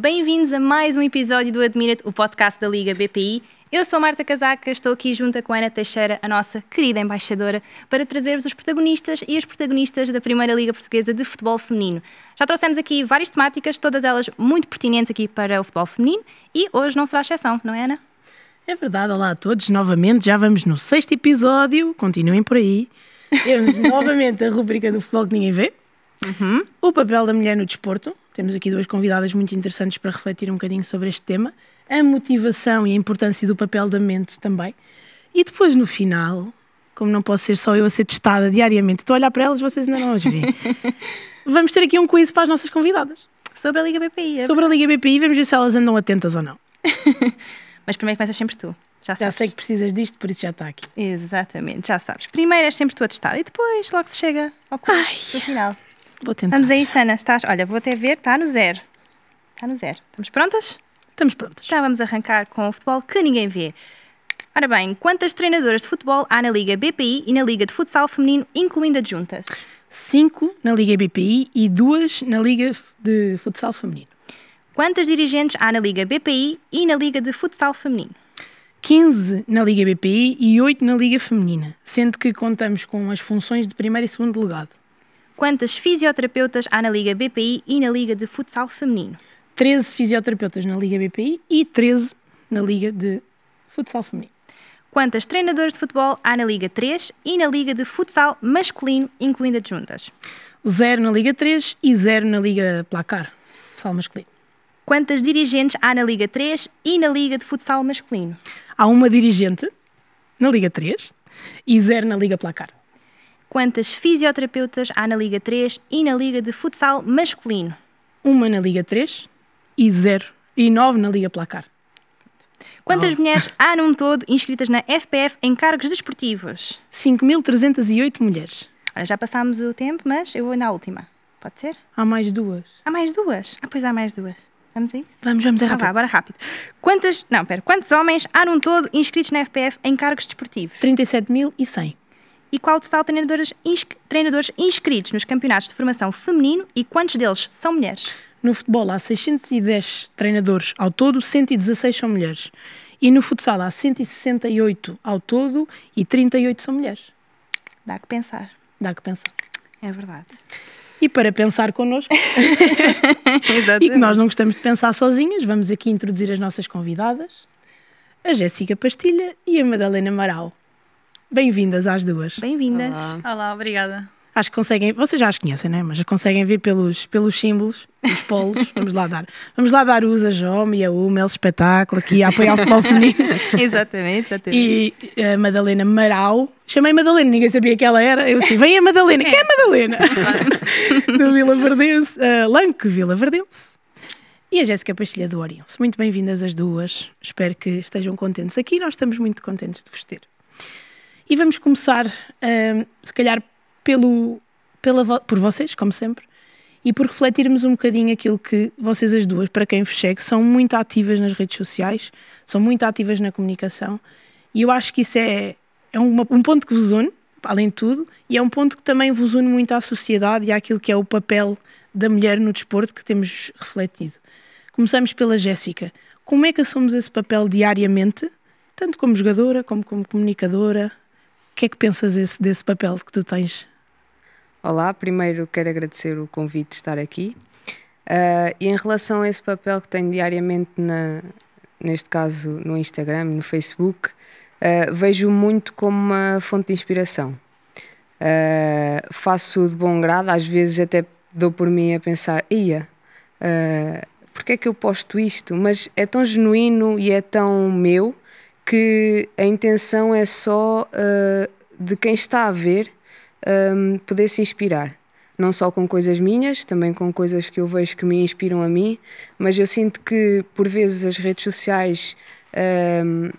Bem-vindos a mais um episódio do Admira-te, o podcast da Liga BPI. Eu sou Marta Casaca, estou aqui junto com a Ana Teixeira, a nossa querida embaixadora, para trazer-vos os protagonistas e as protagonistas da Primeira Liga Portuguesa de Futebol Feminino. Já trouxemos aqui várias temáticas, todas elas muito pertinentes aqui para o futebol feminino, e hoje não será exceção, não é, Ana? É verdade, olá a todos novamente, já vamos no sexto episódio, continuem por aí. Temos novamente a rubrica do futebol que ninguém vê, Uhum. O papel da mulher no desporto. Temos aqui duas convidadas muito interessantes para refletir um bocadinho sobre este tema. A motivação e a importância do papel da mente também. E depois, no final, como não posso ser só eu a ser testada diariamente, estou a olhar para elas, vocês ainda não as veem. vamos ter aqui um quiz para as nossas convidadas. Sobre a Liga BPI. É? Sobre a Liga BPI, vamos ver se elas andam atentas ou não. Mas primeiro começas sempre tu. Já, já, sei que precisas disto, por isso já está aqui. Exatamente, já sabes. Primeiro és sempre tu a testar e depois logo se chega ao no final. Vou tentar. Vamos aí, Sana. Estás? Olha, vou até ver. Está no zero. Está no zero. Estamos prontas? Estamos prontas. Está? Então vamos arrancar com o futebol que ninguém vê. Ora bem, quantas treinadoras de futebol há na Liga BPI e na Liga de Futsal Feminino, incluindo adjuntas? Cinco na Liga BPI e duas na Liga de Futsal Feminino. Quantas dirigentes há na Liga BPI e na Liga de Futsal Feminino? 15 na Liga BPI e 8 na Liga Feminina, sendo que contamos com as funções de primeiro e segundo delegado. Quantas fisioterapeutas há na Liga BPI e na Liga de Futsal Feminino? 13 fisioterapeutas na Liga BPI e 13 na Liga de Futsal Feminino. Quantas treinadoras de futebol há na Liga 3 e na Liga de Futsal Masculino, incluindo adjuntas? Zero na Liga 3 e zero na Liga Placar, Futsal Masculino. Quantas dirigentes há na Liga 3 e na Liga de Futsal Masculino? Há uma dirigente na Liga 3 e zero na Liga Placar quantas fisioterapeutas há na Liga 3 e na Liga de Futsal Masculino? Uma na Liga 3 e zero. E nove na Liga Placar. Quantas Oh. mulheres há num todo inscritas na FPF em cargos desportivos? 5.308 mulheres. Ora, já passámos o tempo, mas eu vou na última. Pode ser? Há mais duas. Há mais duas? Ah, pois há mais duas. Vamos a isso? Vamos, vamos, é Ah, vá, rápido. bora rápido. Quantas, não, pera, quantos homens há num todo inscritos na FPF em cargos desportivos? 37.100 e qual o total de treinadores inscritos nos campeonatos de formação feminino e quantos deles são mulheres? No futebol há 610 treinadores ao todo, 116 são mulheres. E no futsal há 168 ao todo e 38 são mulheres. Dá que pensar. Dá que pensar. É verdade. E para pensar connosco. e que nós não gostamos de pensar sozinhas, vamos aqui introduzir as nossas convidadas, a Jéssica Pastilha e a Madalena Amaral. Bem-vindas às duas. Bem-vindas. Olá. Olá, obrigada. Acho que conseguem, vocês já as conhecem, né? Mas conseguem ver pelos, pelos símbolos, os polos. Vamos lá dar. Vamos lá dar usa, Jome e a UMEL, espetáculo aqui a apoiar o futebol feminino. exatamente, exatamente. E a eh, Madalena Marau. Chamei Madalena, ninguém sabia que ela era. Eu disse, assim, vem a Madalena. Quem é a é. Madalena? do Vila Verdense, uh, eh, Lanco Vila Verdense. E a Jéssica Pastilha do Oriense. Muito bem-vindas as duas. Espero que estejam contentes aqui. Nós estamos muito contentes de vos ter. E vamos começar, um, se calhar, pelo, pela, por vocês, como sempre, e por refletirmos um bocadinho aquilo que vocês, as duas, para quem vos segue, são muito ativas nas redes sociais, são muito ativas na comunicação, e eu acho que isso é, é uma, um ponto que vos une, além de tudo, e é um ponto que também vos une muito à sociedade e àquilo que é o papel da mulher no desporto que temos refletido. Começamos pela Jéssica. Como é que assumimos esse papel diariamente, tanto como jogadora, como como comunicadora, que é que pensas esse, desse papel que tu tens? Olá, primeiro quero agradecer o convite de estar aqui. Uh, e em relação a esse papel que tenho diariamente, na, neste caso no Instagram, no Facebook, uh, ah, vejo muito como uma fonte de inspiração. Uh, faço de bom grado, às vezes até dou por mim a pensar, ia, uh, porque é que eu posto isto? Mas é tão genuíno e é tão meu que a intenção é só uh, de quem está a ver um, poder se inspirar. Não só com coisas minhas, também com coisas que eu vejo que me inspiram a mim, mas eu sinto que por vezes as redes sociais um,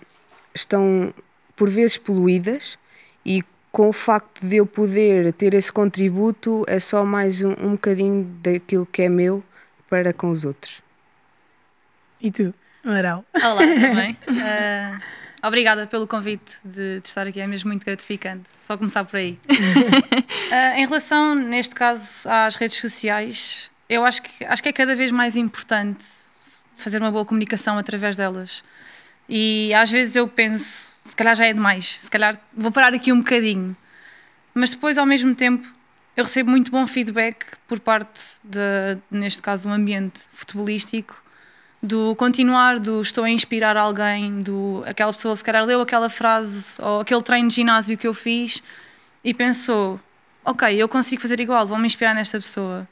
estão por vezes poluídas e com o facto de eu poder ter esse contributo é só mais um, um bocadinho daquilo que é meu para com os outros. E tu, Amaral? Olá, também. uh... Ah, Obrigada pelo convite de, de, estar aqui, é mesmo muito gratificante. Só começar por aí. uh, em relação, neste caso, às redes sociais, eu acho que, acho que é cada vez mais importante fazer uma boa comunicação através delas. E às vezes eu penso, se calhar já é demais, se calhar vou parar aqui um bocadinho. Mas depois, ao mesmo tempo, eu recebo muito bom feedback por parte, de, neste caso, do ambiente futebolístico do continuar, do estou a inspirar alguém, do aquela pessoa se calhar leu aquela frase ou aquele treino de ginásio que eu fiz e pensou, ok, eu consigo fazer igual, vou me inspirar nesta pessoa.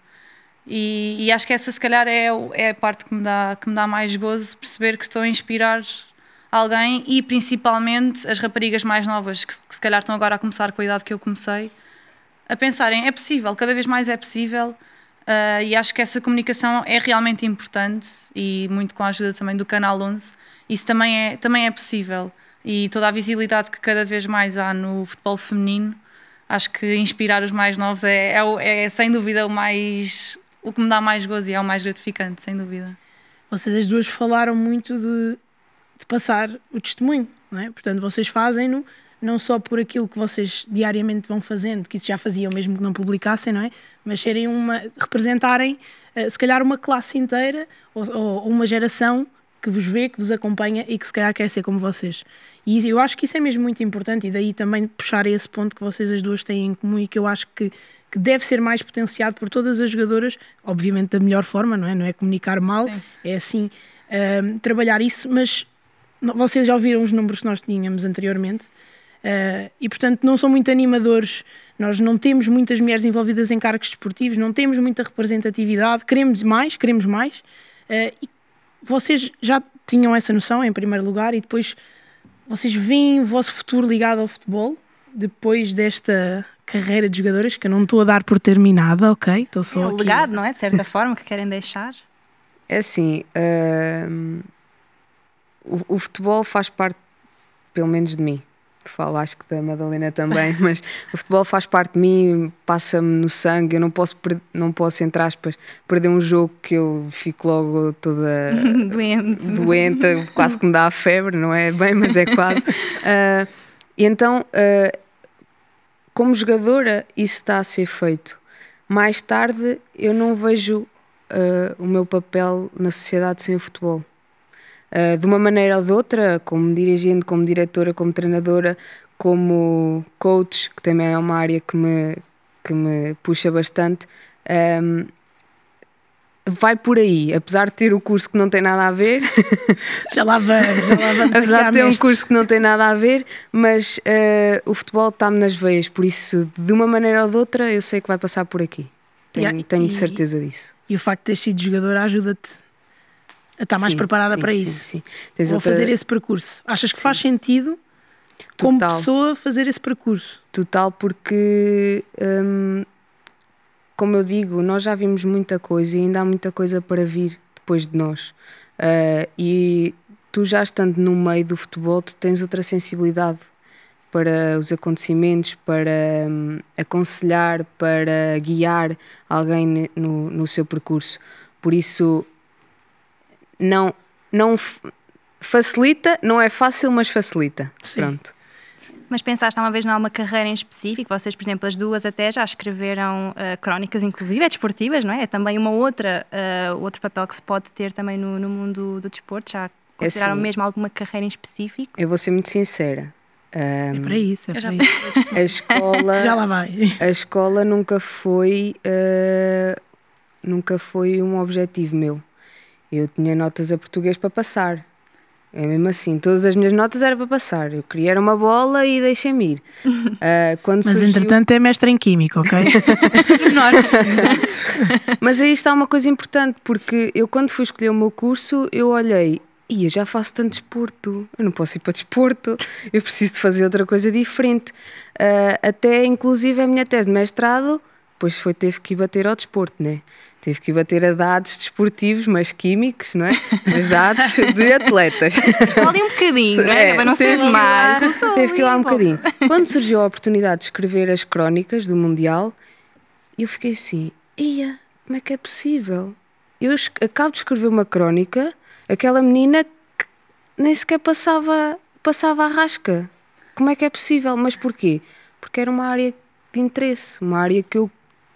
E, e acho que essa se calhar é, é a parte que me, dá, que me dá mais gozo, perceber que estou a inspirar alguém e principalmente as raparigas mais novas, que, que se calhar estão agora a começar com a idade que eu comecei, a pensarem, é possível, cada vez mais é possível. Uh, e acho que essa comunicação é realmente importante e muito com a ajuda também do Canal 11, isso também é, também é possível. E toda a visibilidade que cada vez mais há no futebol feminino, acho que inspirar os mais novos é, é, é sem dúvida o mais o que me dá mais gozo e é o mais gratificante, sem dúvida. Vocês as duas falaram muito de, de passar o testemunho, não é? Portanto, vocês fazem-no não só por aquilo que vocês diariamente vão fazendo, que isso já faziam mesmo que não publicassem, não é? Mas serem uma, representarem eh, se calhar uma classe inteira ou, ou uma geração que vos vê, que vos acompanha e que se calhar quer ser como vocês. E eu acho que isso é mesmo muito importante e daí também puxar esse ponto que vocês as duas têm em comum e que eu acho que que deve ser mais potenciado por todas as jogadoras, obviamente da melhor forma, não é? Não é comunicar mal, Sim. é assim ehm, trabalhar isso, mas vocês já ouviram os números que nós tínhamos anteriormente Uh, e, portanto, não são muito animadores. Nós não temos muitas mulheres envolvidas em cargos desportivos, não temos muita representatividade. Queremos mais, queremos mais. Uh, e vocês já tinham essa noção, em primeiro lugar, e depois vocês veem o vosso futuro ligado ao futebol depois desta carreira de jogadoras que eu não estou a dar por terminada, ok? Estou só. É o legado, não é? De certa forma, que querem deixar. É assim. Uh, o, o futebol faz parte, pelo menos de mim falo acho que da Madalena também, mas o futebol faz parte de mim, passa-me no sangue, eu não posso, não posso, entre aspas, perder um jogo que eu fico logo toda doente, doente quase que me dá a febre, não é bem, mas é quase. Uh, e então, uh, como jogadora, isso está a ser feito. Mais tarde, eu não vejo uh, o meu papel na sociedade sem o futebol. Ah, de uma maneira ou de outra, como dirigente, como diretora, como treinadora, como coach, que também é uma área que me, que me puxa bastante. Um, vai por aí, apesar de ter o um curso que não tem nada a ver. já lá vamos, já lá vamos. apesar de ter um curso que não tem nada a ver, mas uh, o futebol está-me nas veias, por isso, de uma maneira ou de outra, eu sei que vai passar por aqui. Tenho, yeah, tenho e, certeza disso. E o facto de ter sido jogador ajuda-te está mais sim, preparada sim, para sim, isso. Sim, sim. Ou fazer esse percurso. Achas que faz sentido, Total. como pessoa, fazer esse percurso? Total, porque, hum, como eu digo, nós já vimos muita coisa e ainda há muita coisa para vir depois de nós. Uh, e tu, já estando no meio do futebol, tu tens outra sensibilidade para os acontecimentos, para hum, aconselhar, para guiar alguém no, no seu percurso. Por isso, não, não facilita, não é fácil, mas facilita. Sim. Pronto. Mas pensaste uma vez numa carreira em específico? Vocês, por exemplo, as duas até já escreveram uh, crónicas, inclusive, é desportivas, não é? É também uma outra, uh, outro papel que se pode ter também no, no mundo do desporto. Já é consideraram assim, mesmo alguma carreira em específico? Eu vou ser muito sincera. Um, é ehm, para isso, é para já... isso. A escola... já lá vai. A escola nunca foi... Uh, nunca foi um objetivo meu. Eu tinha notas a português para passar. É mesmo assim, todas as minhas notas eram para passar. Eu queria uma bola e deixei-me ir. Uh, quando Mas surgiu... entretanto é mestre em química, ok? Mas aí está uma coisa importante, porque eu quando fui escolher o meu curso, eu olhei e eu já faço tanto desporto, eu não posso ir para desporto, eu preciso de fazer outra coisa diferente. Uh, até inclusive a minha tese de mestrado depois foi, teve que ir bater ao desporto, né? Teve que ir bater a dados desportivos, mas químicos, não é? Mas dados de atletas. Só ali um bocadinho, não é? é Para não ser mais. Teve que ir lá um bocadinho. Quando surgiu a oportunidade de escrever as crónicas do Mundial, eu fiquei assim, ia, como é que é possível? Eu acabo de escrever uma crónica, aquela menina que nem sequer passava, passava a rasca. Como é que é possível? Mas porquê? Porque era uma área de interesse, uma área que eu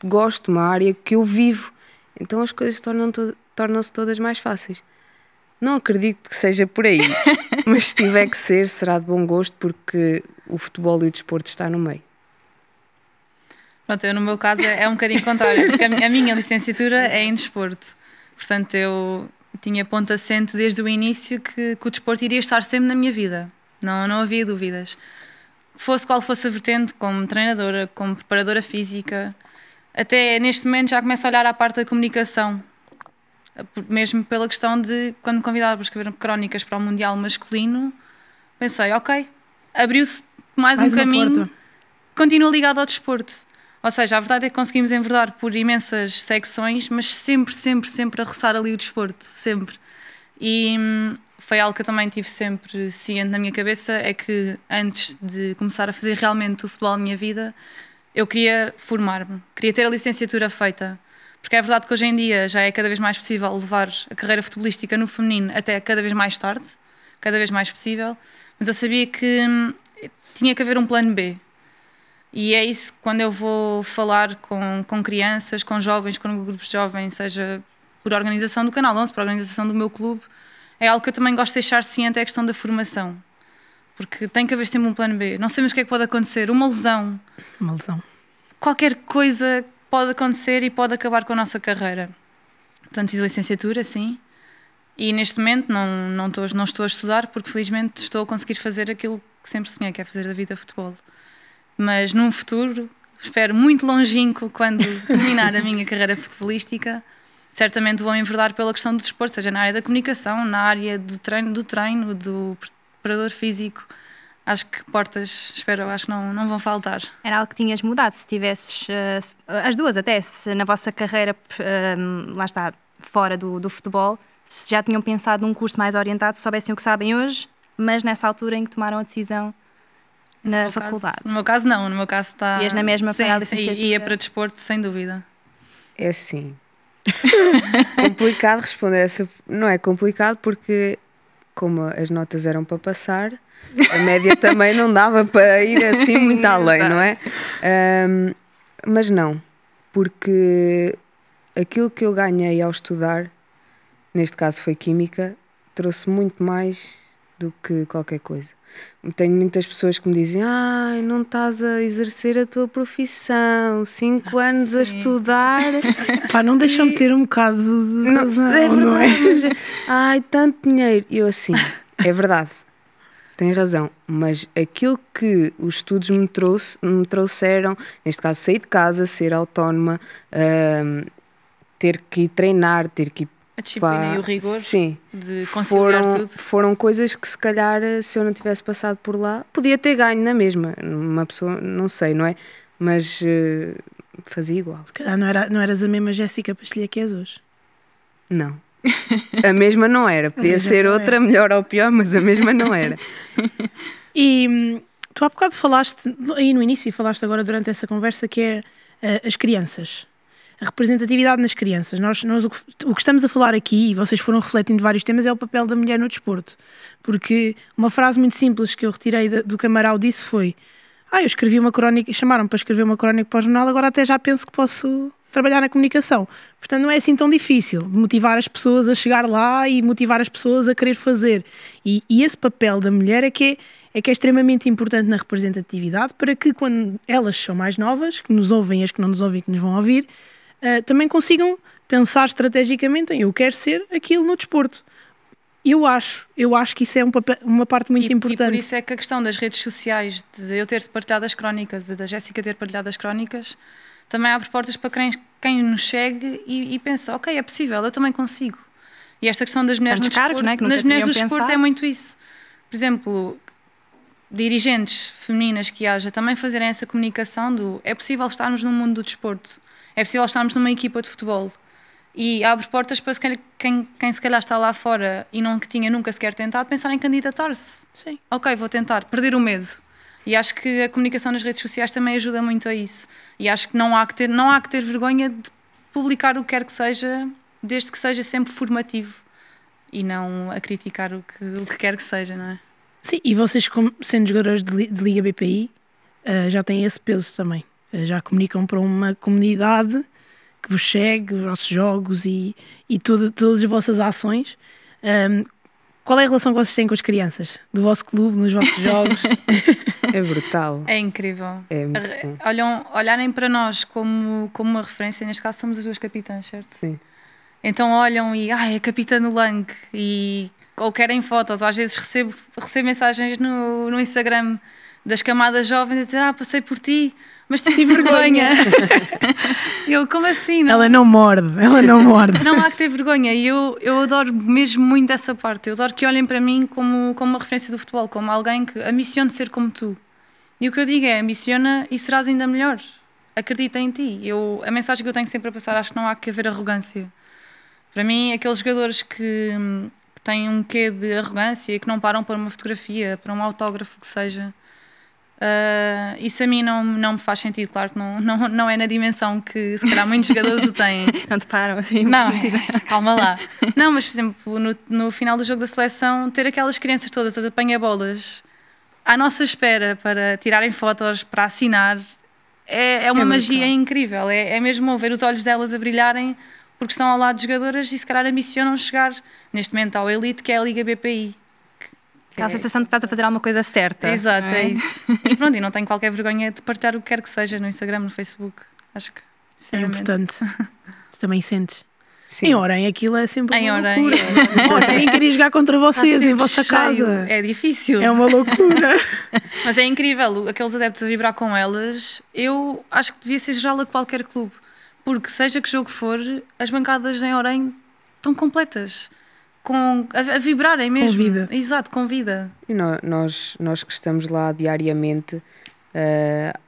gosto, uma área que eu vivo. Então as coisas tornam to tornam-se todas mais fáceis. Não acredito que seja por aí, mas se tiver que ser, será de bom gosto porque o futebol e o desporto está no meio. Pronto, eu no meu caso é um bocadinho contrário, porque a minha licenciatura é em desporto. Portanto, eu tinha ponto assente desde o início que, que o desporto iria estar sempre na minha vida. Não, não havia dúvidas. Fosse qual fosse a vertente, como treinadora, como preparadora física, até neste momento já começo a olhar à parte da comunicação, mesmo pela questão de quando me convidaram para escrever crónicas para o Mundial Masculino, pensei, ok, abriu-se mais, mais, um caminho, porta. continua ligado ao desporto. Ou seja, a verdade é que conseguimos enverdar por imensas secções, mas sempre, sempre, sempre a roçar ali o desporto, sempre. E hum, foi algo que eu também tive sempre ciente na minha cabeça, é que antes de começar a fazer realmente o futebol na minha vida, eu queria formar-me, queria ter a licenciatura feita. Porque é verdade que hoje em dia já é cada vez mais possível levar a carreira futebolística no feminino até cada vez mais tarde, cada vez mais possível, mas eu sabia que hum, tinha que haver um plano B. E é isso quando eu vou falar com, com crianças, com jovens, com grupos de jovens, seja por organização do Canal 11, por organização do meu clube, é algo que eu também gosto de deixar ciente, é a questão da formação. Porque tem que haver sempre um plano B. Não sabemos o que é que pode acontecer. Uma lesão. Uma lesão. Qualquer coisa pode acontecer e pode acabar com a nossa carreira. Portanto, fiz a licenciatura, sim. E neste momento não, não, estou, não estou a estudar porque felizmente estou a conseguir fazer aquilo que sempre sonhei, que é fazer da vida futebol. Mas num futuro, espero muito longínquo, quando terminar a minha carreira futebolística, certamente vou enverdar pela questão do desporto, seja na área da comunicação, na área do treino, do treino do preparador físico, acho que portas, espero, acho que não, não vão faltar. Era algo que tinhas mudado se tivesses, eh, as duas até, se na vossa carreira, eh, lá está, fora do, do futebol, se já tinham pensado num curso mais orientado, se soubessem o que sabem hoje, mas nessa altura em que tomaram a decisão na no faculdade. Caso, no meu caso, não, no meu caso está. Ias na mesma sim, para a Sim, ia para desporto, sem dúvida. É sim. complicado responder essa. Não é complicado porque como as notas eram para passar, a média também não dava para ir assim muito além, não é? Um, mas não, porque aquilo que eu ganhei ao estudar, neste caso foi Química, trouxe muito mais do que qualquer coisa. Tenho muitas pessoas que me dizem: Ai, ah, não estás a exercer a tua profissão, cinco ah, anos sim. a estudar. Pá, não deixam e... de ter um bocado de razão, não, é verdade, não é? é? Ai, tanto dinheiro. E eu assim, é verdade, tem razão, mas aquilo que os estudos me, trouxe, me trouxeram, neste caso, sair de casa, ser autónoma, uh, ter que treinar, ter que a disciplina tipo, Pá, e o rigor sim, de conciliar foram, tudo. Foram coisas que se calhar se eu não tivesse passado por lá, podia ter ganho na mesma. Uma pessoa, não sei, não é? Mas uh, fazia igual. Se calhar não, era, não eras a mesma Jéssica Pastilha que és hoje. Não. A mesma não era. Podia ser outra, era. melhor ou pior, mas a mesma não era. e hum, tu há bocado falaste, aí no início, falaste agora durante essa conversa, que é uh, as crianças representatividade nas crianças. Nós, nós o, que, o, que, estamos a falar aqui, e vocês foram refletindo vários temas, é o papel da mulher no desporto. Porque uma frase muito simples que eu retirei do Camaral disse foi: Ah, eu escrevi uma crónica, chamaram para escrever uma crónica para o jornal, agora até já penso que posso trabalhar na comunicação. Portanto, não é assim tão difícil motivar as pessoas a chegar lá e motivar as pessoas a querer fazer. E, e esse papel da mulher é que é, é, que é extremamente importante na representatividade para que, quando elas são mais novas, que nos ouvem, as que não nos ouvem, que nos vão ouvir, uh, também consigam pensar estrategicamente em eu quero ser aquilo no desporto. Eu acho, eu acho que isso é um papel, uma parte muito e, importante. E por isso é que a questão das redes sociais, de eu ter partilhado as crónicas, da Jéssica ter partilhado as crónicas, também abre portas para quem, quem nos segue e, e pensa, ok, é possível, eu também consigo. E esta questão das mulheres é? no desporto, né? nas mulheres do desporto é muito isso. Por exemplo, dirigentes femininas que haja também fazerem essa comunicação do é possível estarmos no mundo do desporto. É possível estarmos numa equipa de futebol e abre portas para quem, quem, quem se calhar está lá fora e não que tinha nunca sequer tentado pensar em candidatar-se. Sim. Ok, vou tentar, perder o medo. E acho que a comunicação nas redes sociais também ajuda muito a isso. E acho que não há que ter, não há que ter vergonha de publicar o que quer que seja, desde que seja sempre formativo e não a criticar o que, o que quer que seja, não é? Sim, e vocês, como sendo jogadores de, Liga BPI, eh, já têm esse peso também. Eh, já comunicam para uma comunidade que vos segue, os vossos jogos e, e tudo, todas as vossas ações. Um, qual é a relação que vocês têm com as crianças? Do vosso clube, nos vossos jogos? é brutal. É incrível. É Olham, olharem para nós como, como uma referência, neste caso somos as duas capitãs, certo? Sim. Então olham e, ai, é a capitã no Lang. E, ou querem fotos, ou às vezes recebo, recebo mensagens no, no Instagram das camadas jovens a dizer, ah, passei por ti, mas tive vergonha. eu, como assim? Não? Ela não morde, ela não morde. não há que ter vergonha e eu, eu adoro mesmo muito essa parte. Eu adoro que olhem para mim como, como uma referência do futebol, como alguém que ambiciona ser como tu. E o que eu digo é, ambiciona e serás ainda melhor. Acredita em ti. Eu, a mensagem que eu tenho sempre a passar, acho que não há que haver arrogância. Para mim, aqueles jogadores que, que têm um quê de arrogância e que não param para uma fotografia, para um autógrafo que seja, Uh, isso a mim não, não me faz sentido, claro que não, não, não é na dimensão que se calhar muitos jogadores o têm. não te param assim. Não, calma lá. Não, mas por exemplo, no, no final do jogo da seleção, ter aquelas crianças todas as apanha-bolas à nossa espera para tirarem fotos, para assinar, é, é uma é magia incrível. É, é mesmo ver os olhos delas a brilharem porque estão ao lado de jogadoras e se calhar ambicionam chegar neste momento ao Elite, que é a Liga BPI. Aquela é. sensação de que estás a fazer alguma coisa certa. Exato, é? é? isso. e pronto, e não tenho qualquer vergonha de partilhar o que quer que seja no Instagram, no Facebook. Acho que é importante. tu também sentes. Sim. Em Orem aquilo é sempre em uma Orem, loucura. É. Orem. queria jogar contra vocês em vossa cheio. casa. É difícil. É uma loucura. Mas é incrível, aqueles adeptos a vibrar com elas, eu acho que devia ser geral a qualquer clube. Porque seja que jogo for, as bancadas em Orem estão completas com, a, a vibrarem mesmo. Com vida. Exato, com vida. E no, nós, nós que estamos lá diariamente, uh,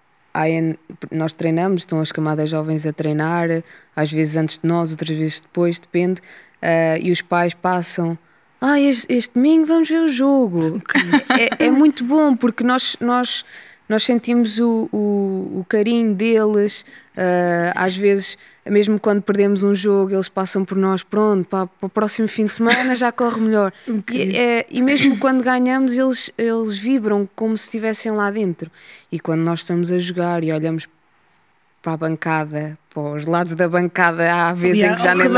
nós treinamos, estão as camadas jovens a treinar, às vezes antes de nós, outras vezes depois, depende. Uh, e os pais passam. Ah, este, este domingo vamos ver o jogo. é, é, muito bom porque nós, nós, nós sentimos o, o, o carinho deles. Uh, às vezes é mesmo quando perdemos um jogo, eles passam por nós, pronto, para, para o próximo fim de semana já corre melhor. E, é, e mesmo quando ganhamos, eles, eles vibram como se estivessem lá dentro. E quando nós estamos a jogar e olhamos para a bancada, para os lados da bancada, há vezes em que já nem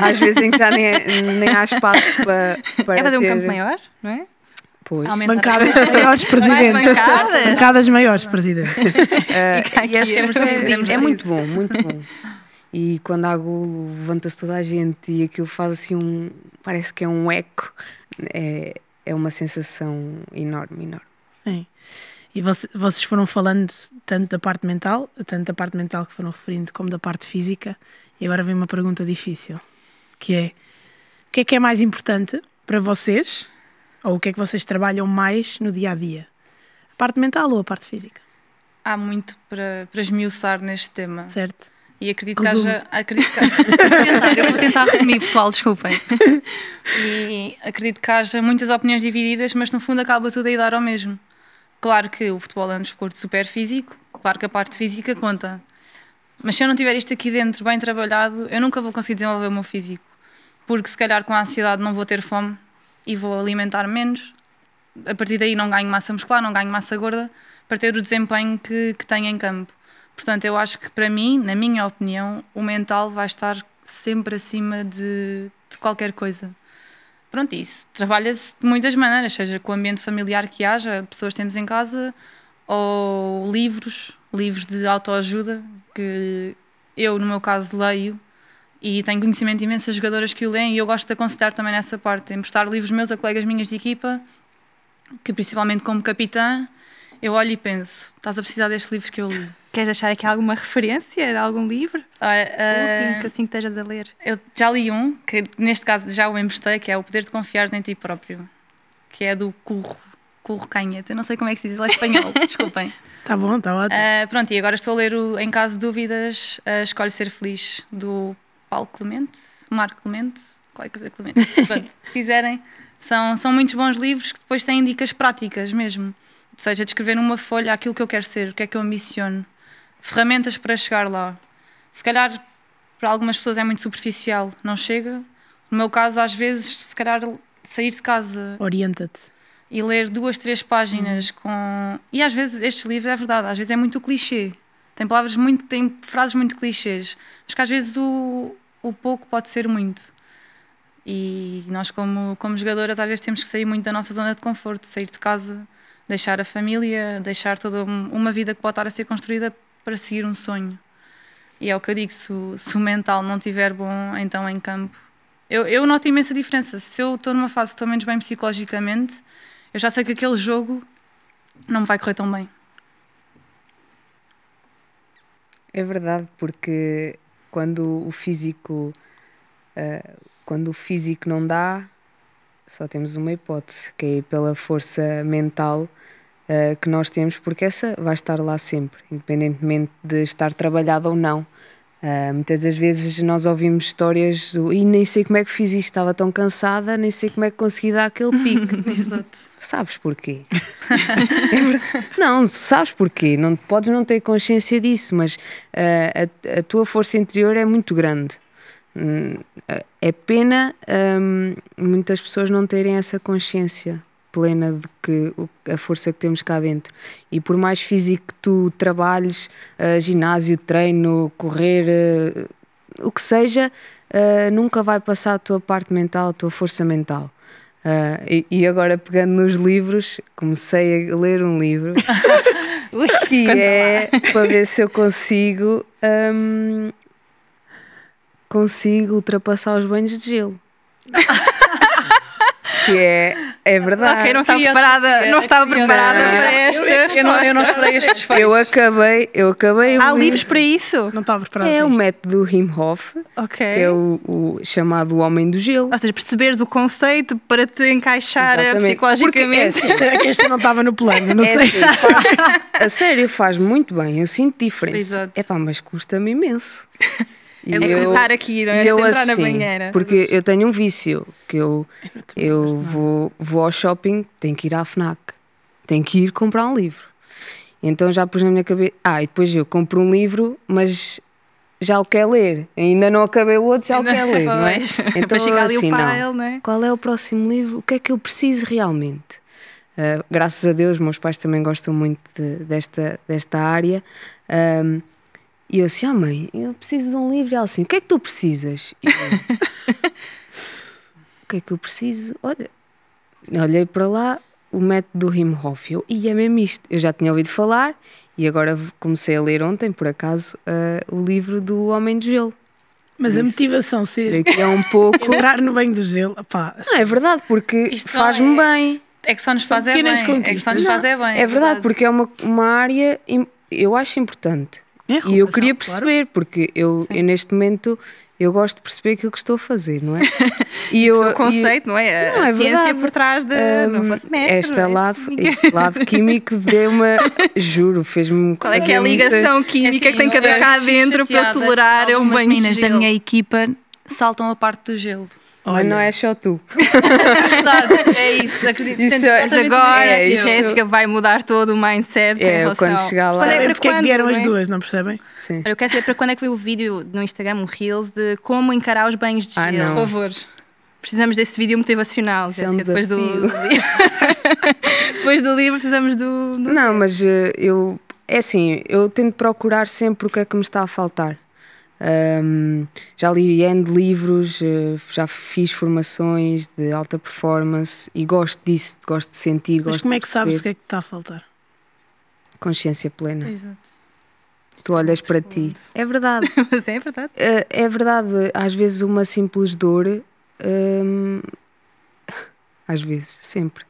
às vezes em que já nem, nem há espaço para, para É fazer ter... um campo maior, não é? Pois. bancadas maiores, presidente. Bancadas? bancadas maiores, presidente. Uh, e é, é, muito bom, muito bom. E quando há golo, levanta-se toda a gente e aquilo faz assim um. parece que é um eco. É, é uma sensação enorme, enorme. É. E vocês foram falando tanto da parte mental, tanto da parte mental que foram referindo, como da parte física. E agora vem uma pergunta difícil, que é o que é que é mais importante para vocês ou o que é que vocês trabalham mais no dia a dia? A parte mental ou a parte física? Há muito para, para esmiuçar neste tema. Certo. E acredito que haja. Acredito que, vou tentar, eu vou tentar resumir, pessoal, desculpem. E acredito que haja muitas opiniões divididas, mas no fundo acaba tudo a ir dar ao mesmo. Claro que o futebol é um desporto super físico, claro que a parte física conta. Mas se eu não tiver isto aqui dentro bem trabalhado, eu nunca vou conseguir desenvolver o meu físico. Porque se calhar com a ansiedade não vou ter fome, e vou alimentar menos. A partir daí não ganho massa muscular, não ganho massa gorda para ter o desempenho que, que tenho em campo. Portanto, eu acho que para mim, na minha opinião, o mental vai estar sempre acima de, de qualquer coisa. Pronto, isso trabalha-se de muitas maneiras, seja com o ambiente familiar que haja, pessoas que temos em casa, ou livros, livros de autoajuda, que eu, no meu caso, leio e tenho conhecimento imenso das jogadoras que o leem e eu gosto de aconselhar também nessa parte, emprestar livros meus a colegas minhas de equipa, que principalmente como capitã, eu olho e penso, estás a precisar deste livro que eu li. Queres deixar aqui alguma referência de algum livro? Uh, último, que assim que estejas a ler. Eu já li um, que neste caso já o emprestei, que é O Poder de Confiar em Ti Próprio, que é do Curro, Curro Canheta, eu não sei como é que se diz, ele é espanhol, desculpem. Tá bom, tá ótimo. Uh, pronto, e agora estou a ler o Em Caso de Dúvidas, uh, Escolhe Ser Feliz, do Paulo Clemente, Marco Clemente, qualquer coisa Clemente. Pronto, se quiserem, são, são muitos bons livros que depois têm dicas práticas mesmo. Ou seja, descrever numa folha aquilo que eu quero ser, o que é que eu ambiciono, ferramentas para chegar lá. Se calhar para algumas pessoas é muito superficial, não chega. No meu caso, às vezes, se calhar sair de casa. Orienta-te. E ler duas, três páginas hum. com. E às vezes estes livros, é verdade, às vezes é muito clichê. Tem palavras muito, tem frases muito clichês, mas que às vezes o, o pouco pode ser muito. E nós, como, como jogadoras, às vezes temos que sair muito da nossa zona de conforto, sair de casa, deixar a família, deixar toda uma vida que pode estar a ser construída para seguir um sonho. E é o que eu digo: se, se o mental não estiver bom, então em campo. Eu, eu noto imensa diferença. Se eu estou numa fase que estou menos bem psicologicamente, eu já sei que aquele jogo não me vai correr tão bem. É verdade, porque quando o físico uh, quando o físico não dá, só temos uma hipótese, que é pela força mental uh, que nós temos, porque essa vai estar lá sempre, independentemente de estar trabalhada ou não. Uh, muitas das vezes nós ouvimos histórias do, e nem sei como é que fiz isto, estava tão cansada, nem sei como é que consegui dar aquele pico. Exato. sabes porquê? É não, sabes porquê. Não, podes não ter consciência disso, mas uh, a, a, tua força interior é muito grande. Hum, é pena um, muitas pessoas não terem essa consciência plena de que a força que temos cá dentro. E por mais físico que tu trabalhes, uh, ginásio, treino, correr, uh, o que seja, uh, nunca vai passar a tua parte mental, a tua força mental. E, e, agora pegando nos livros, comecei a ler um livro que é para ver se eu consigo um, consigo ultrapassar os banhos de gelo. que é é verdade. Ok, não estava preparada, não estava preparada para é esta. Eu não, eu não esperei este desfecho. Eu acabei, eu acabei. Há livros para isso? Não estava preparada. É o método Wim Hof, que é o, o chamado Homem do Gelo. Ou seja, perceberes o conceito para te encaixar eh, Exatamente. psicologicamente. Porque, é, assim, é este não estava no plano, não é, sei. Sim, faz, a sério, faz muito bem, eu sinto diferença. É pá, mas custa-me imenso. É e eu, eu estar aqui, não é? Eu entrar assim, na banheira. Porque eu tenho um vício, que eu, eu, eu vou, vou ao shopping, tenho que ir à FNAC, tenho que ir comprar um livro. Então já pus na minha cabeça, ah, e depois eu compro um livro, mas já o quer ler. Ainda não acabei o outro, já o quer ler, não é? Então chegar assim, não. É? Qual é o próximo livro? O que é que eu preciso realmente? Uh, graças a Deus, meus pais também gostam muito de, desta, desta área. Um, e eu assim, ah mãe, eu preciso de um livro. E ela assim, o que é que tu precisas? Eu, o que é que eu preciso? Olha, olhei para lá, o método do Rimhoff. Eu, e é mesmo isto. Eu já tinha ouvido falar e agora comecei a ler ontem, por acaso, uh, o livro do Homem de Gelo. Mas Isso, a motivação ser. Daqui é, é um pouco. Entrar no bem do gelo. assim, não, é verdade, porque faz-me é, bem. É que só nos faz é bem. Conquistas. É que só nos faz é bem. É, é verdade, verdade, porque é uma, uma área, eu acho importante. É e eu queria perceber, claro. porque eu, eu, neste momento eu gosto de perceber aquilo que estou a fazer, não é? E eu, o conceito, e, não é? Não, a é ciência verdade. por trás de um, não esta não é? lado, Este lado químico deu uma. Juro, fez-me. Qual é que é a ligação muita... É química assim, que tem que haver cá dentro para tolerar um banho? As meninas da minha equipa saltam a parte do gelo. Olha. Mas não é só tu. é isso. Acredito. Isso, é, é agora é, é isso. Jéssica vai mudar todo o mindset. É, relação... quando chegar lá. Olha, porque quando, é que vieram as duas, não percebem? Sim. Eu quero saber para quando é que veio o vídeo no Instagram, o Reels, de como encarar os banhos de ah, gelo. Ah, não. Por favor. Precisamos desse vídeo motivacional, Jéssica, depois do, do livro. depois do livro precisamos do... do não, mas eh, eu... É assim, eu tento procurar sempre o que é que me está a faltar. Um, já li N de livros, eh, já fiz formações de alta performance e gosto disso, gosto de sentir, Mas gosto de Mas como é que sabes o que é que está a faltar? Consciência plena. Exato. Tu olhas para ti. É verdade. Mas é verdade. É, é, verdade. Às vezes uma simples dor. às vezes, sempre.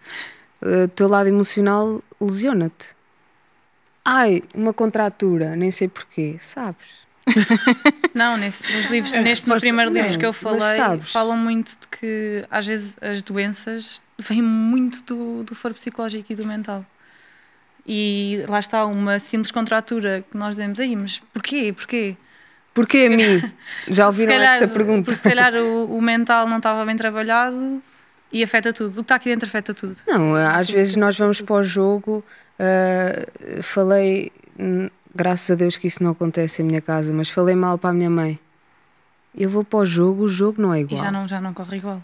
O uh, eh, teu lado emocional lesiona-te. Ai, uma contratura, nem sei porquê, sabes? Não, nesse, nos livros, é, neste primeiro é livro que eu falei, falam muito de que às vezes as doenças vêm muito do, do foro psicológico e do mental. E lá está uma simples contratura que nós dizemos aí, mas porquê? Porquê? Porquê a mim? Já ouviram calhar, esta pergunta? Porque se calhar o, o mental não estava bem trabalhado e afeta tudo. O que está aqui dentro afeta tudo. Não, às vezes nós vamos para o jogo. Uh, falei hum, Graças a Deus que isso não acontece em minha casa, mas falei mal para a minha mãe. Eu vou para o jogo, o jogo não é igual. E já não, já não corre igual.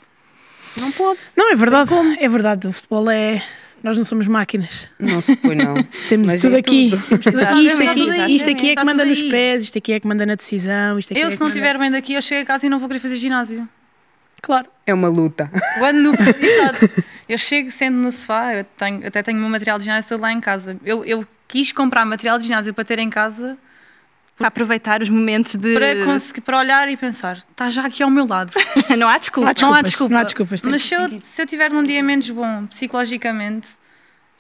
Não pode. Não, é verdade. É verdade, o futebol é. Nós não somos máquinas. Não se põe, não. Temos mas tudo é aqui. Tudo. Temos tudo aqui. Isto, aqui isto aqui é que manda nos pés, isto aqui é que manda na decisão. Isto aqui eu, é se não estiver manda... bem daqui, eu chego a casa e não vou querer fazer ginásio. Claro, é uma luta. Quando no... Eu chego, sendo no sofá, eu tenho, até tenho o meu material de ginásio todo lá em casa. Eu, eu quis comprar material de ginásio para ter em casa. Para aproveitar os momentos de. Para, conseguir, para olhar e pensar, está já aqui ao meu lado. não há desculpa. Não há desculpa. Não há desculpas, não há desculpas Mas se eu, se eu tiver num dia menos bom, psicologicamente,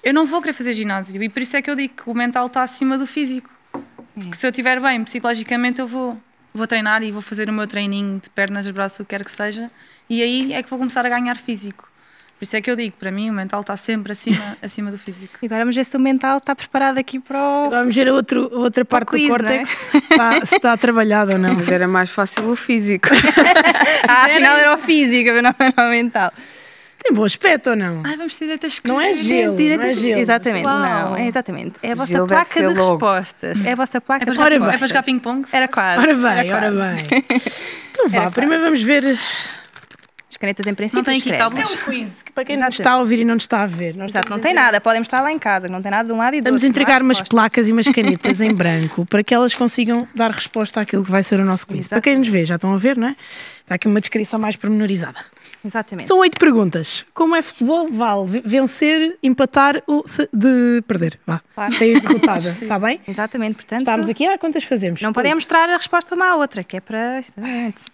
eu não vou querer fazer ginásio. E por isso é que eu digo que o mental está acima do físico. É. Porque se eu estiver bem psicologicamente, eu vou vou treinar e vou fazer o meu treininho de pernas, braços, o que quer que seja, e aí é que vou começar a ganhar físico. Por isso é que eu digo, para mim o mental está sempre acima, acima do físico. E agora vamos ver se o mental está preparado aqui para o. Vamos ver a outro, outra parte quiz, do é? córtex, é? está, se está trabalhado ou não. Mas era mais fácil o físico. ah, afinal era o físico, não era o mental. Tem bom aspecto ou não? Ai, vamos ter direito a escrever. Não é gelo, direito não é gelo. Exatamente, Uau. não, é exatamente. É a vossa gelo placa de logo. respostas. É a vossa placa é de respostas. É para jogar ping-pong? Era quase. Ora bem, ora bem. então vá, primeiro vamos ver... As canetas em princípio Não tem aqui calmas. É um quiz, que para quem não está a ouvir e não está a ver. Exato, não tem nada, podem estar lá em casa, não tem nada de um lado e do outro. Vamos entregar umas respostas. placas e umas canetas em branco para que elas consigam dar resposta àquilo que vai ser o nosso quiz. Exato. Para quem nos vê, já estão a ver, não é? Está aqui uma descrição mais pormenorizada. Exatamente. São oito perguntas. Como é futebol? Vale vencer, empatar ou de perder? Vá. Claro. Sair derrotada. Está bem? Exatamente. Portanto, Estamos aqui. Ah, quantas fazemos? Não podem mostrar a resposta uma à outra, que é para.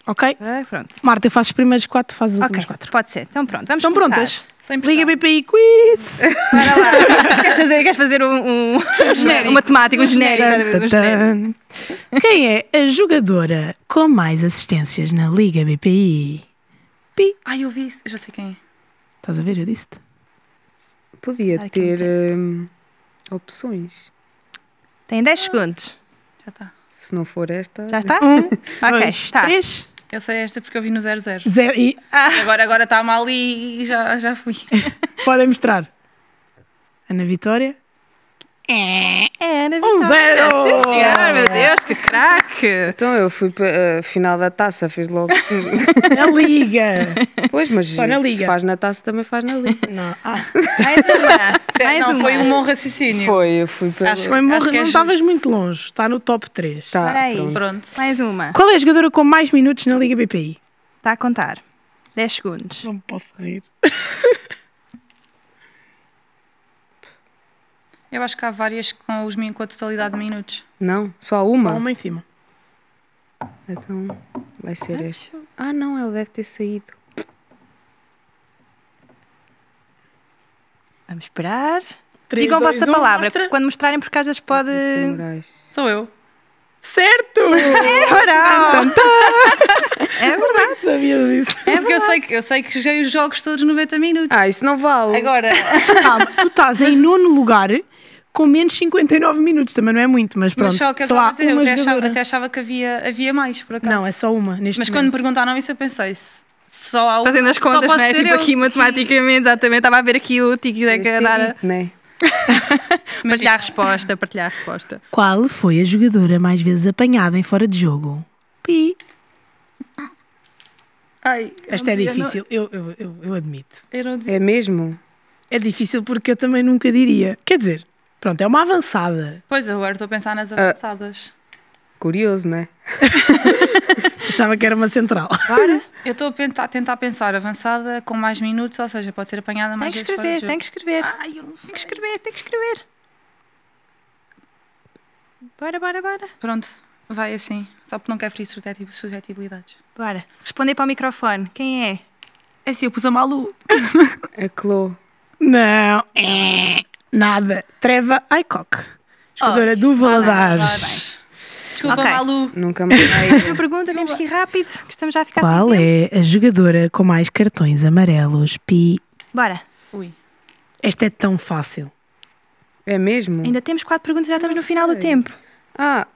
Ok. Para... Pronto. Marta, eu faço os primeiros quatro, fazes os okay. últimos quatro. Pode ser. Então pronto. Vamos Estão começar. prontas? Liga BPI Quiz! Para lá! queres fazer, queres fazer um, um, um genérico. uma temática, um genérico. Um genérico. Quem é a jogadora com mais assistências na Liga BPI? Pi. Ai, eu vi isso. já sei quem é. Estás a ver? Eu disse-te. Podia Para ter hum, opções. Tem 10 ah, segundos. Já está. Se não for esta. Já está? Um, okay, dois, tá. três. Eu sei esta porque eu vi no 00. Zero, zero. e... Ah. Agora agora está mal e, já, já fui. Podem mostrar. Ana Vitória. É, é Ana Vitória. Um zero! Sim, senhora, meu Deus, que craque! que. Então eu fui para a eh, final da taça, fiz logo. na Liga! Pois, mas na Liga. se faz na taça também faz na Liga. Não. Ah, não, foi um bom raciocínio. Foi, eu fui para. Acho, bom, acho que é não estavas muito longe, está no top 3. Tá, está, pronto. pronto. Mais uma. Qual é a jogadora com mais minutos na Liga BPI? Está a contar. 10 segundos. Não me posso rir. Eu acho que há várias com os, com a totalidade de minutos. Não, só uma? Só uma em cima. Então, vai ser Acho. este. Ah, não, ele deve ter saído. Vamos esperar. Três, Digam a vossa palavra. mostra. Quando mostrarem, por às vezes pode. Sou eu. Certo! É verdade! É verdade! sabias isso. É porque eu sei, que, eu sei que joguei os jogos todos 90 minutos. Ah, isso não vale. Agora, tu estás em nono lugar com menos 59 minutos, também não é muito, mas pronto. Mas só que eu estava dizer, eu até achava, até achava, que havia, havia mais, por acaso. Não, é só uma, neste Mas momento. quando me perguntaram isso, eu pensei se só ao... uma. Fazendo as contas, né? Tipo eu... aqui matematicamente, exatamente. Estava a ver aqui o Tiki da Canara. Né? partilhar a resposta, partilhar a resposta. Qual foi a jogadora mais vezes apanhada em fora de jogo? Pi. Ai, Esta é difícil, eu, eu, eu, eu admito. É mesmo? É difícil porque eu também nunca diria. Quer dizer, Pronto, é uma avançada. Pois, eu agora estou a pensar nas ah. avançadas. Ah, curioso, né? Pensava que era uma central. Para, eu estou a tentar, tentar pensar avançada com mais minutos, ou seja, pode ser apanhada mais vezes. Tem que escrever, tem que escrever. Ai, eu não sei. Tem que escrever, tem que escrever. Bora, bora, bora. Pronto, vai assim. Só porque não quer ferir suscetibilidades. Bora. Responder para o microfone. Quem é? É assim, eu pus a Malu. A Clô. Não. É. Nada. Treva Aycock, jogadora oh, do Valadares. Desculpa, okay. Malu. Nunca mais. Última pergunta, temos que ir rápido, que estamos já a ficar Qual é a jogadora com mais cartões amarelos? Pi. Bora. Ui. Esta é tão fácil. É mesmo? Ainda temos quatro perguntas, já estamos Não no final sei. do tempo. Ah.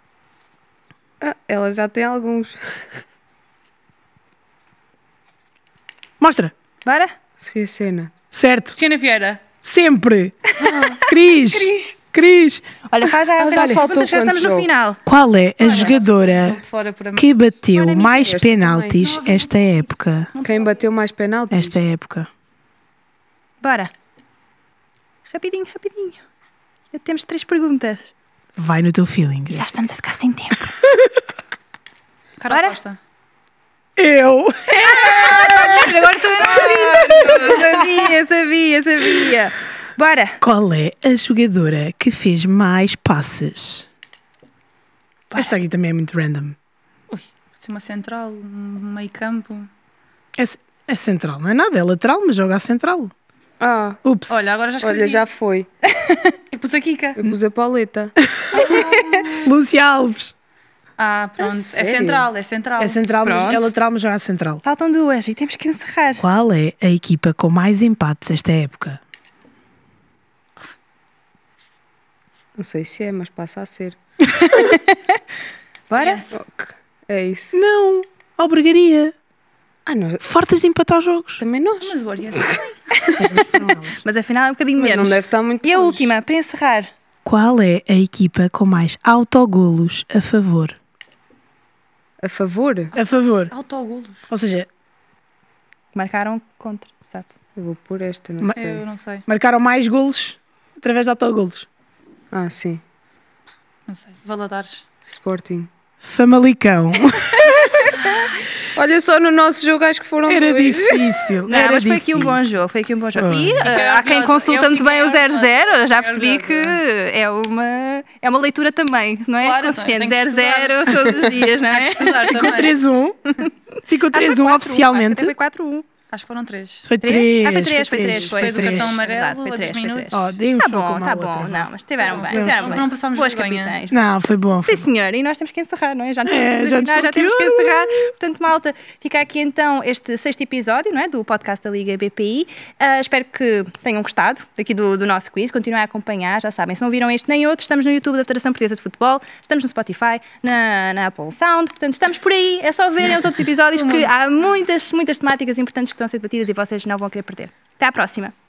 ah, ela já tem alguns. Mostra. Bora. Sofia Cena. Certo. Cena Vieira. Sempre. Cris. Cris. Cris. Olha, faz já, Mas, olha, já estamos no final. Qual é a jogadora que bateu mais penaltis esta época? Quem bateu mais penaltis? Esta época. Bora. Rapidinho, rapidinho. Já temos três perguntas. Vai no teu feeling. Já estamos a ficar sem tempo. Bora? Costa. Eu! É, agora estou a Sabia, sabia, sabia. Bora! Qual é a jogadora que fez mais passes? Bora. Esta aqui também é muito random. Ui, pode ser uma central, um meio campo. É, é central, não é nada, é lateral, mas joga a central. Ah, ups. Olha, agora já escrevi. Olha, já foi. Eu pus a Kika. Eu pus a Pauleta. Lúcia Alves. Ah, é pronto. É, é central, é central. É central, pronto. mas é lateral, mas já é central. Faltam duas e temos que encerrar. Qual é a equipa com mais empates esta época? Não sei se é, mas passa a ser. Bora? É isso. Não, albergaria. Ah, nós... Fartas de empatar os jogos. Também nós. Mas o Mas afinal é um bocadinho mas Não deve estar muito E a longe. última, para encerrar. Qual é a equipa com mais autogolos a favor? A favor? A favor. Autogolos. Ou seja, marcaram contra. Exato. Eu vou pôr esta, não Ma sei. Eu não sei. Marcaram mais golos através de autogolos. Ah, sim. Não sei. Valadares. Sporting. Famalicão. Olha só, no nosso jogo acho que foram Era dois. difícil. Não, era mas difícil. foi aqui um bom jogo, foi aqui um bom jogo. Oh. E uh, há quem consulta muito bem o 00, já percebi que é uma, é uma leitura também, não é? Claro, Consistente, 00 todos os dias, não é? Ficou 3-1, ficou 3-1 oficialmente. Acho que foi 4-1. Acho que foram três. Foi três. Ah, foi três, foi três. Foi, foi, do cartão amarelo, foi três, foi três. Oh, um tá bom, tá bom. Não, mas estiveram bem. Tiveram bem. Não passámos Boas capitães. Não, foi bom. Sim, senhora. E nós temos que encerrar, não é? Já, é, já, já temos que encerrar. Portanto, malta, fica aqui então este sexto episódio, não é? Do podcast da Liga BPI. Uh, ah, espero que tenham gostado aqui do, do nosso quiz. Continuem a acompanhar, já sabem. Se não viram este nem outro, estamos no YouTube da Federação Portuguesa de Futebol, estamos no Spotify, na, na Apple Sound. Portanto, estamos por aí. É só verem os outros episódios que há muitas, muitas temáticas importantes estão a ser debatidas e vocês não vão querer perder. Até à próxima!